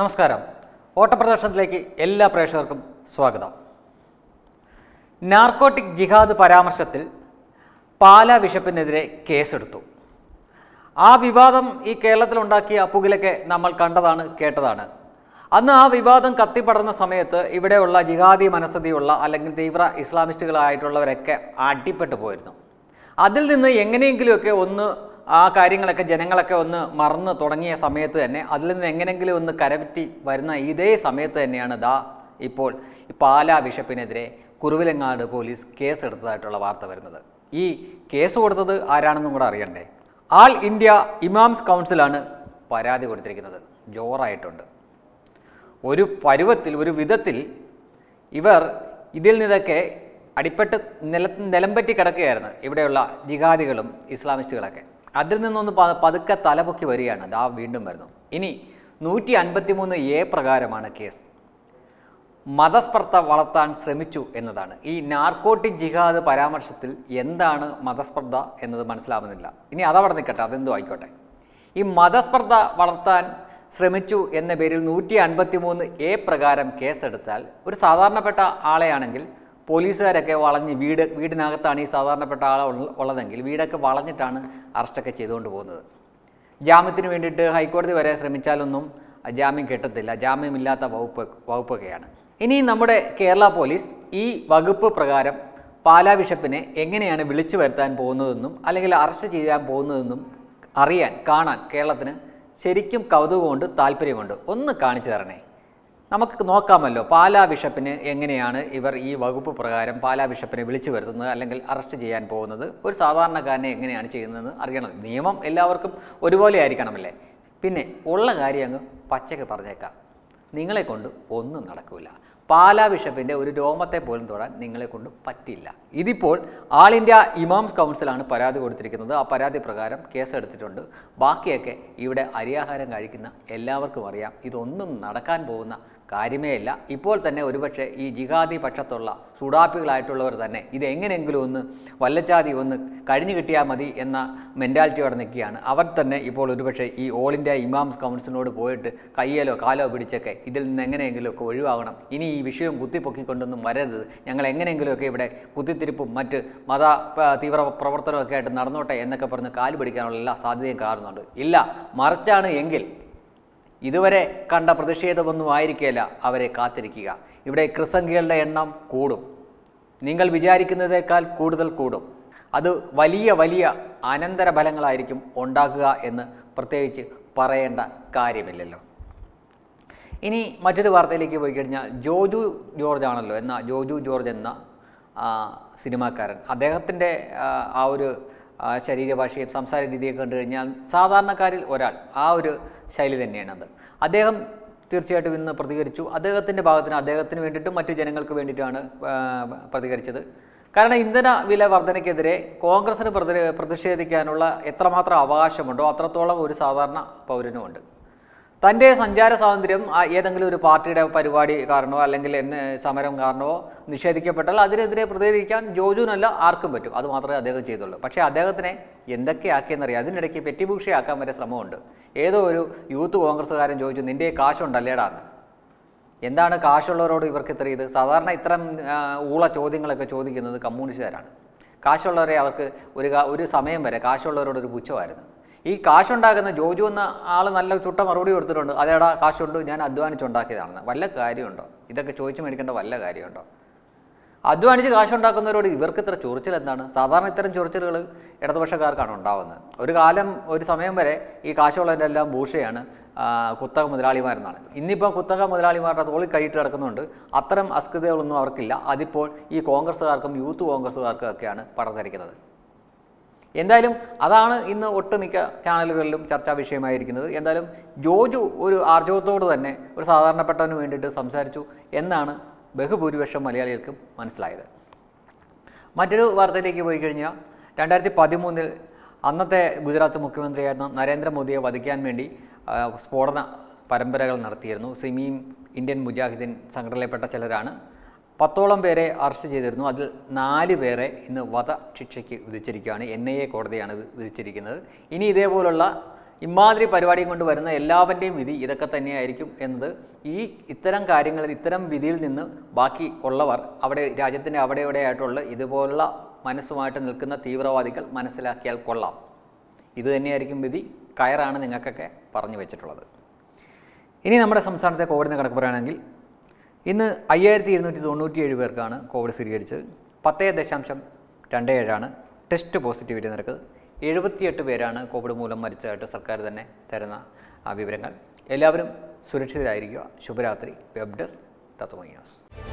നമസ്കാരം ഓട്ടപ്രദർശനത്തിലേക്ക് എല്ലാ പ്രേക്ഷകർക്കും സ്വാഗതം നാർക്കോട്ടിക് ജിഹാദ് പരാമർശത്തിൽ പാല ബിഷപ്പിനെതിരെ കേസെടുത്തു ആ വിവാദം ഈ കേരളത്തിലുണ്ടാക്കിയ അപ്പുകിലൊക്കെ നമ്മൾ കണ്ടതാണ് കേട്ടതാണ് അന്ന് ആ വിവാദം കത്തിപ്പടർന്ന സമയത്ത് ഇവിടെയുള്ള ജിഹാദി മനസ്സതിയുള്ള അല്ലെങ്കിൽ തീവ്ര ഇസ്ലാമിസ്റ്റുകളായിട്ടുള്ളവരൊക്കെ അടിപ്പെട്ടു പോയിരുന്നു അതിൽ നിന്ന് എങ്ങനെയെങ്കിലുമൊക്കെ ഒന്ന് ആ കാര്യങ്ങളൊക്കെ ജനങ്ങളൊക്കെ ഒന്ന് മറന്ന് തുടങ്ങിയ സമയത്ത് തന്നെ അതിൽ നിന്ന് എങ്ങനെങ്കിലും ഒന്ന് കരപറ്റി വരുന്ന ഇതേ സമയത്ത് തന്നെയാണ് ദാ ഇപ്പോൾ പാലാ ബിഷപ്പിനെതിരെ കുറുവിലങ്ങാട് പോലീസ് കേസ് എടുത്തതായിട്ടുള്ള വാർത്ത വരുന്നത് ഈ കേസ് കൊടുത്തത് ആരാണെന്നും കൂടെ അറിയണ്ടേ ആൾ ഇന്ത്യ ഇമാംസ് കൗൺസിലാണ് പരാതി കൊടുത്തിരിക്കുന്നത് ജോറായിട്ടുണ്ട് ഒരു പരുവത്തിൽ ഒരു വിധത്തിൽ ഇവർ ഇതിൽ നിന്നൊക്കെ അടിപ്പെട്ട് നില നിലംപറ്റി കിടക്കുകയായിരുന്നു ഇവിടെയുള്ള ജിഹാദികളും ഇസ്ലാമിസ്റ്റുകളൊക്കെ അതിൽ നിന്നൊന്ന് പതുക്കെ തലപൊക്കി വരികയാണ് അതാ വീണ്ടും വരുന്നു ഇനി നൂറ്റി അൻപത്തി മൂന്ന് എ പ്രകാരമാണ് കേസ് മതസ്പർദ്ധ വളർത്താൻ ശ്രമിച്ചു എന്നതാണ് ഈ നാർക്കോട്ടിക് ജിഹാദ് പരാമർശത്തിൽ എന്താണ് മതസ്പർദ്ധ എന്നത് മനസ്സിലാവുന്നില്ല ഇനി അതവിടെ നിൽക്കട്ടെ അതെന്തോ ആയിക്കോട്ടെ ഈ മതസ്പർദ്ധ വളർത്താൻ ശ്രമിച്ചു എന്ന പേരിൽ നൂറ്റി അൻപത്തി മൂന്ന് എ പ്രകാരം കേസെടുത്താൽ ഒരു സാധാരണപ്പെട്ട ആളെയാണെങ്കിൽ പോലീസുകാരൊക്കെ വളഞ്ഞ് വീട് വീടിനകത്താണ് ഈ സാധാരണപ്പെട്ട ആൾ ഉള്ളതെങ്കിൽ വീടൊക്കെ വളഞ്ഞിട്ടാണ് അറസ്റ്റൊക്കെ ചെയ്തുകൊണ്ട് പോകുന്നത് ജാമ്യത്തിന് വേണ്ടിയിട്ട് ഹൈക്കോടതി വരെ ശ്രമിച്ചാലൊന്നും ജാമ്യം കിട്ടത്തില്ല ജാമ്യമില്ലാത്ത വകുപ്പ് വകുപ്പൊക്കെയാണ് ഇനി നമ്മുടെ കേരള പോലീസ് ഈ വകുപ്പ് പ്രകാരം പാലാ ബിഷപ്പിനെ എങ്ങനെയാണ് വിളിച്ചു വരുത്താൻ പോകുന്നതെന്നും അല്ലെങ്കിൽ അറസ്റ്റ് ചെയ്യാൻ പോകുന്നതെന്നും അറിയാൻ കാണാൻ കേരളത്തിന് ശരിക്കും കൗതുകമുണ്ട് താല്പര്യമുണ്ട് ഒന്ന് കാണിച്ചു തരണേ നമുക്ക് നോക്കാമല്ലോ പാലാ ബിഷപ്പിന് എങ്ങനെയാണ് ഇവർ ഈ വകുപ്പ് പ്രകാരം പാലാ ബിഷപ്പിനെ വിളിച്ചു വരുത്തുന്നത് അല്ലെങ്കിൽ അറസ്റ്റ് ചെയ്യാൻ പോകുന്നത് ഒരു സാധാരണക്കാരനെ എങ്ങനെയാണ് ചെയ്യുന്നതെന്ന് അറിയണം നിയമം എല്ലാവർക്കും ഒരുപോലെ ആയിരിക്കണമല്ലേ പിന്നെ ഉള്ള കാര്യം അങ്ങ് പച്ചയ്ക്ക് പറഞ്ഞേക്കാം നിങ്ങളെക്കൊണ്ട് ഒന്നും നടക്കില്ല പാലാ ബിഷപ്പിൻ്റെ ഒരു രോമത്തെ പോലും തൊടാൻ നിങ്ങളെ കൊണ്ട് പറ്റില്ല ഇതിപ്പോൾ ആൾ ഇന്ത്യ ഇമാംസ് കൗൺസിലാണ് പരാതി കൊടുത്തിരിക്കുന്നത് ആ പരാതി പ്രകാരം കേസെടുത്തിട്ടുണ്ട് ബാക്കിയൊക്കെ ഇവിടെ അരിയാഹാരം കഴിക്കുന്ന എല്ലാവർക്കും അറിയാം ഇതൊന്നും നടക്കാൻ പോകുന്ന കാര്യമേ അല്ല ഇപ്പോൾ തന്നെ ഒരുപക്ഷെ ഈ ജിഹാദി പക്ഷത്തുള്ള സുഡാപ്പികളായിട്ടുള്ളവർ തന്നെ ഇത് എങ്ങനെയെങ്കിലും ഒന്ന് വല്ലച്ചാതി ഒന്ന് കഴിഞ്ഞു കിട്ടിയാൽ മതി എന്ന അവിടെ നിൽക്കുകയാണ് അവർ തന്നെ ഇപ്പോൾ ഒരുപക്ഷെ ഈ ഓൾ ഇന്ത്യ ഇമാംസ് കൗൺസിലിനോട് പോയിട്ട് കയ്യേലോ കാലോ പിടിച്ചൊക്കെ ഇതിൽ നിന്ന് എങ്ങനെയെങ്കിലുമൊക്കെ ഒഴിവാകണം ഇനി ഈ വിഷയം കുത്തിപ്പൊക്കിക്കൊണ്ടൊന്നും വരരുത് ഞങ്ങൾ എങ്ങനെയെങ്കിലുമൊക്കെ ഇവിടെ കുത്തിത്തിരിപ്പും മറ്റ് മത തീവ്ര പ്രവർത്തനമൊക്കെ ആയിട്ട് നടന്നോട്ടെ എന്നൊക്കെ പറഞ്ഞ് കാല് പിടിക്കാനുള്ള എല്ലാ സാധ്യതയും കാണുന്നുണ്ട് ഇല്ല മറിച്ചാണ് എങ്കിൽ ഇതുവരെ കണ്ട പ്രതിഷേധമൊന്നും ആയിരിക്കില്ല അവരെ കാത്തിരിക്കുക ഇവിടെ ക്രിസംഖ്യകളുടെ എണ്ണം കൂടും നിങ്ങൾ വിചാരിക്കുന്നതേക്കാൾ കൂടുതൽ കൂടും അത് വലിയ വലിയ അനന്തരഫലങ്ങളായിരിക്കും ഉണ്ടാക്കുക എന്ന് പ്രത്യേകിച്ച് പറയേണ്ട കാര്യമില്ലല്ലോ ഇനി മറ്റൊരു വാർത്തയിലേക്ക് പോയി കഴിഞ്ഞാൽ ജോജു ജോർജ് ആണല്ലോ എന്ന ജോജു ജോർജ് എന്ന സിനിമാക്കാരൻ അദ്ദേഹത്തിൻ്റെ ആ ഒരു ശരീരഭാഷയും സംസാര രീതിയും കണ്ടു കഴിഞ്ഞാൽ സാധാരണക്കാരിൽ ഒരാൾ ആ ഒരു ശൈലി തന്നെയാണത് അദ്ദേഹം തീർച്ചയായിട്ടും ഇന്ന് പ്രതികരിച്ചു അദ്ദേഹത്തിൻ്റെ ഭാഗത്തിന് അദ്ദേഹത്തിന് വേണ്ടിയിട്ടും മറ്റു ജനങ്ങൾക്ക് വേണ്ടിയിട്ടാണ് പ്രതികരിച്ചത് കാരണം ഇന്ധന വില വർധനയ്ക്കെതിരെ കോൺഗ്രസിന് പ്രതിഷേധിക്കാനുള്ള എത്രമാത്രം അവകാശമുണ്ടോ അത്രത്തോളം ഒരു സാധാരണ പൗരനുമുണ്ട് തൻ്റെ സഞ്ചാര സ്വാതന്ത്ര്യം ഏതെങ്കിലും ഒരു പാർട്ടിയുടെ പരിപാടി കാരണമോ അല്ലെങ്കിൽ എന്ന് സമരം കാരണമോ നിഷേധിക്കപ്പെട്ടാൽ അതിനെതിരെ പ്രതികരിക്കാൻ ജോജുവിനല്ല ആർക്കും പറ്റും അത് മാത്രമേ അദ്ദേഹം ചെയ്തുള്ളൂ പക്ഷേ അദ്ദേഹത്തിനെ എന്തൊക്കെയാക്കിയെന്നറിയാം അതിനിടയ്ക്ക് പെറ്റിഭൂഷയാക്കാൻ വരെ ശ്രമമുണ്ട് ഏതോ ഒരു യൂത്ത് കോൺഗ്രസ്സുകാരൻ ചോദിച്ചു നിൻ്റെ കാശുണ്ടല്ലേടാന്ന് എന്താണ് കാശുള്ളവരോട് ഇവർക്ക് ഇത്ര ഇത് സാധാരണ ഇത്തരം ഊള ചോദ്യങ്ങളൊക്കെ ചോദിക്കുന്നത് കമ്മ്യൂണിസ്റ്റുകാരാണ് കാശുള്ളവരെ അവർക്ക് ഒരു ഒരു സമയം വരെ കാശുള്ളവരോട് ഒരു പുച്ഛമായിരുന്നു ഈ കാശുണ്ടാക്കുന്ന ജോജു എന്ന ആൾ നല്ല ചുട്ട മറുപടി കൊടുത്തിട്ടുണ്ട് അതേടാ കാശുണ്ട് ഞാൻ അധ്വാനിച്ചുണ്ടാക്കിയതാണെന്ന് വല്ല കാര്യമുണ്ടോ ഇതൊക്കെ ചോദിച്ചു മേടിക്കേണ്ട വല്ല കാര്യമുണ്ടോ അധ്വാനിച്ച് കാശുണ്ടാക്കുന്നവരോട് ഇവർക്ക് ഇത്ര ചൊറിച്ചിൽ എന്താണ് സാധാരണ ഇത്തരം ചൊറിച്ചിലുകൾ ഇടതുപക്ഷക്കാർക്കാണ് ഉണ്ടാവുന്നത് ഒരു കാലം ഒരു സമയം വരെ ഈ കാശുള്ളവൻ്റെ എല്ലാം ഭൂഷയാണ് കുത്തക മുതലാളിമാരെന്നാണ് ഇന്നിപ്പോൾ കുത്തക മുതലാളിമാരുടെ തോളിൽ കൈയിട്ട് കിടക്കുന്നുണ്ട് അത്തരം അസ്കൃതകളൊന്നും അവർക്കില്ല അതിപ്പോൾ ഈ കോൺഗ്രസ്സുകാർക്കും യൂത്ത് കോൺഗ്രസ്സുകാർക്കും ഒക്കെയാണ് പടർന്നിരിക്കുന്നത് എന്തായാലും അതാണ് ഇന്ന് ഒട്ടുമിക്ക ചാനലുകളിലും ചർച്ചാ വിഷയമായിരിക്കുന്നത് എന്തായാലും ജോജു ഒരു ആർജവത്തോട് തന്നെ ഒരു സാധാരണപ്പെട്ടവന് വേണ്ടിയിട്ട് സംസാരിച്ചു എന്നാണ് ബഹുഭൂരിപക്ഷം മലയാളികൾക്കും മനസ്സിലായത് മറ്റൊരു വാർത്തയിലേക്ക് പോയി കഴിഞ്ഞാൽ രണ്ടായിരത്തി പതിമൂന്നിൽ അന്നത്തെ ഗുജറാത്ത് മുഖ്യമന്ത്രിയായിരുന്ന നരേന്ദ്രമോദിയെ വധിക്കാൻ വേണ്ടി സ്ഫോടന പരമ്പരകൾ നടത്തിയിരുന്നു സിമിയും ഇന്ത്യൻ മുജാഹിദിൻ സംഘടനയിൽപ്പെട്ട ചിലരാണ് പത്തോളം പേരെ അറസ്റ്റ് ചെയ്തിരുന്നു അതിൽ നാല് പേരെ ഇന്ന് വധശിക്ഷയ്ക്ക് വിധിച്ചിരിക്കുകയാണ് എൻ ഐ എ കോടതിയാണ് വിധിച്ചിരിക്കുന്നത് ഇനി ഇതേപോലുള്ള ഇമാതിരി പരിപാടിയും കൊണ്ട് വരുന്ന എല്ലാവരുടെയും വിധി ഇതൊക്കെ തന്നെയായിരിക്കും എന്നത് ഈ ഇത്തരം കാര്യങ്ങളിൽ ഇത്തരം വിധിയിൽ നിന്ന് ബാക്കി ഉള്ളവർ അവിടെ രാജ്യത്തിൻ്റെ അവിടെ ഇവിടെയായിട്ടുള്ള ഇതുപോലുള്ള മനസ്സുമായിട്ട് നിൽക്കുന്ന തീവ്രവാദികൾ മനസ്സിലാക്കിയാൽ കൊള്ളാം ഇത് തന്നെയായിരിക്കും വിധി കയറാണ് നിങ്ങൾക്കൊക്കെ പറഞ്ഞു വെച്ചിട്ടുള്ളത് ഇനി നമ്മുടെ സംസ്ഥാനത്തെ കോവിഡിനെ കണക്ക് പറയുകയാണെങ്കിൽ ഇന്ന് അയ്യായിരത്തി ഇരുന്നൂറ്റി ഏഴ് പേർക്കാണ് കോവിഡ് സ്ഥിരീകരിച്ചത് പത്തേ ദശാംശം രണ്ട് ഏഴാണ് ടെസ്റ്റ് പോസിറ്റിവിറ്റി നിരക്ക് എഴുപത്തിയെട്ട് പേരാണ് കോവിഡ് മൂലം മരിച്ചതായിട്ട് സർക്കാർ തന്നെ തരുന്ന വിവരങ്ങൾ എല്ലാവരും സുരക്ഷിതരായിരിക്കുക ശുഭരാത്രി വെബ് ഡെസ്ക് തത്വമൈ ന്യൂസ്